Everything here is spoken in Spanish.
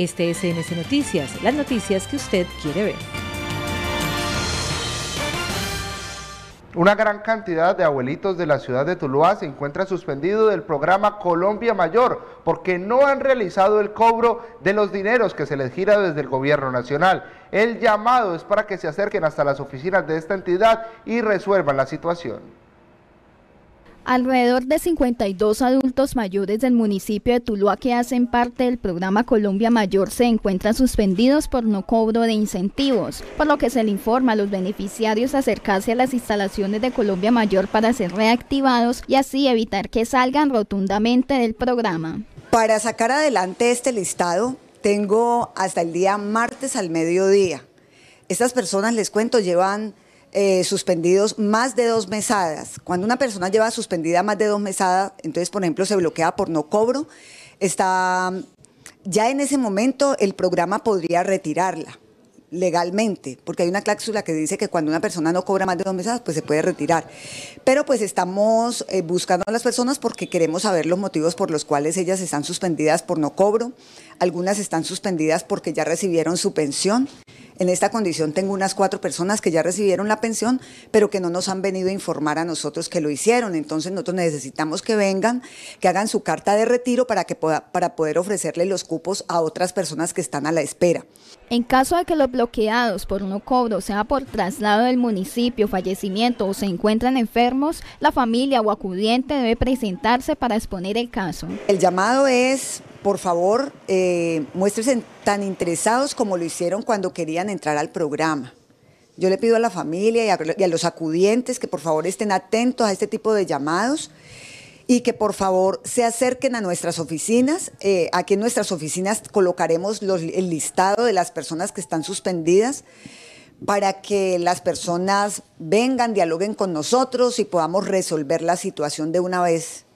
Este es Noticias, las noticias que usted quiere ver. Una gran cantidad de abuelitos de la ciudad de Tuluá se encuentra suspendido del programa Colombia Mayor porque no han realizado el cobro de los dineros que se les gira desde el gobierno nacional. El llamado es para que se acerquen hasta las oficinas de esta entidad y resuelvan la situación. Alrededor de 52 adultos mayores del municipio de Tuluá que hacen parte del programa Colombia Mayor se encuentran suspendidos por no cobro de incentivos, por lo que se le informa a los beneficiarios acercarse a las instalaciones de Colombia Mayor para ser reactivados y así evitar que salgan rotundamente del programa. Para sacar adelante este listado, tengo hasta el día martes al mediodía. Estas personas, les cuento, llevan eh, suspendidos más de dos mesadas. Cuando una persona lleva suspendida más de dos mesadas, entonces, por ejemplo, se bloquea por no cobro, está, ya en ese momento el programa podría retirarla legalmente, porque hay una cláusula que dice que cuando una persona no cobra más de dos mesadas, pues se puede retirar. Pero pues estamos eh, buscando a las personas porque queremos saber los motivos por los cuales ellas están suspendidas por no cobro, algunas están suspendidas porque ya recibieron su pensión, en esta condición tengo unas cuatro personas que ya recibieron la pensión, pero que no nos han venido a informar a nosotros que lo hicieron. Entonces nosotros necesitamos que vengan, que hagan su carta de retiro para, que para poder ofrecerle los cupos a otras personas que están a la espera. En caso de que los bloqueados por no cobro, sea por traslado del municipio, fallecimiento o se encuentran enfermos, la familia o acudiente debe presentarse para exponer el caso. El llamado es por favor, eh, tan interesados como lo hicieron cuando querían entrar al programa. Yo le pido a la familia y a, los acudientes que por favor estén atentos a este tipo de llamados y que por favor se acerquen a nuestras oficinas. Eh, aquí en nuestras oficinas colocaremos el listado de las personas que están suspendidas para que las personas vengan, dialoguen con nosotros y podamos resolver la situación de una vez